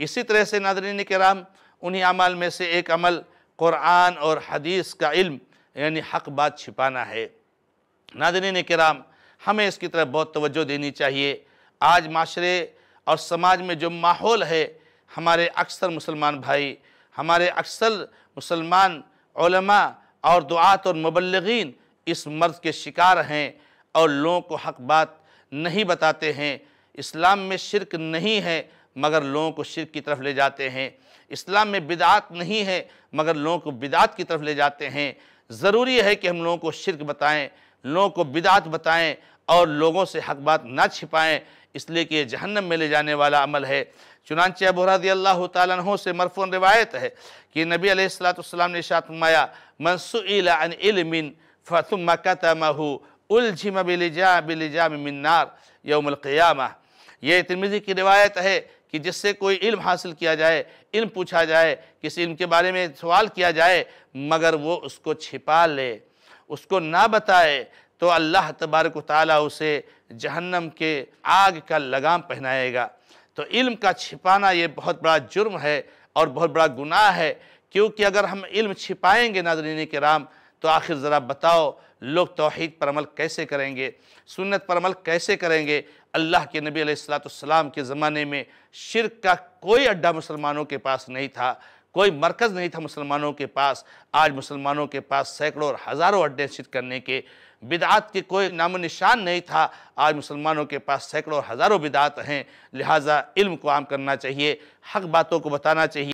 इसी तरह से नादरीन कराम उन्हीं अमल में से एक अमल क़ुरान और हदीस का इल्म यानी हक बात छिपाना है नादरीन कराम हमें इसकी तरफ बहुत तवज्जो देनी चाहिए आज माशरे और समाज में जो माहौल है हमारे अक्सर मुसलमान भाई हमारे अक्सर मुसलमान और दुआत और मुबलगिन इस मर्द के शिकार हैं और लोगों को हक बात नहीं बताते हैं इस्लाम में शिरक नहीं है मगर लोगों को शिरक की तरफ ले जाते हैं इस्लाम में बिदात नहीं है मगर लोगों को बिदात की तरफ ले जाते हैं ज़रूरी है कि हम लोगों को शिरक बताएं लोगों को बिदात बताएं और लोगों से हक बात ना छिपाएं इसलिए कि जहन्नम में ले जाने वाला अमल है चुनानचे अबरदी अल्लाह तहों से मरफोन रिवायत है कि नबी अलैहिस्सलाम ने शात फरमाया अन इलमिन फ़तुम मकतमहू उलझिम बिलजा बिलजाम मिन्नार यौमल क़ियामा ये तिरमिज़ी की रिवायत है कि जिससे कोई इल्म हासिल किया जाए इल्म पूछा जाए किसी इल्म के बारे में सवाल किया जाए मगर वो उसको छिपा ले उसको ना बताए तो अल्लाह तबारक ताली उसे जहन्नम के आग का लगाम पहनाएगा तो इल्म का छिपाना ये बहुत बड़ा जुर्म है और बहुत बड़ा गुनाह है क्योंकि अगर हम इल्म छिपाएंगे नाजरीन कराम तो आखिर ज़रा बताओ लोग तोहद पर अमल कैसे करेंगे सुन्नत पर अमल कैसे करेंगे अल्लाह के नबी अलैहिस्सलाम के ज़माने में शिरक का कोई अड्डा मुसलमानों के पास नहीं था कोई मरकज़ नहीं था मुसलमानों के पास आज मुसलमानों के पास सैकड़ों और हज़ारों अड्डे शिर करने के बिदात के कोई नामो निशान नहीं था आज मुसलमानों के पास सैकड़ों और हज़ारों बिदात हैं लिहाजा इल्म को आम करना चाहिए हक बातों को बताना चाहिए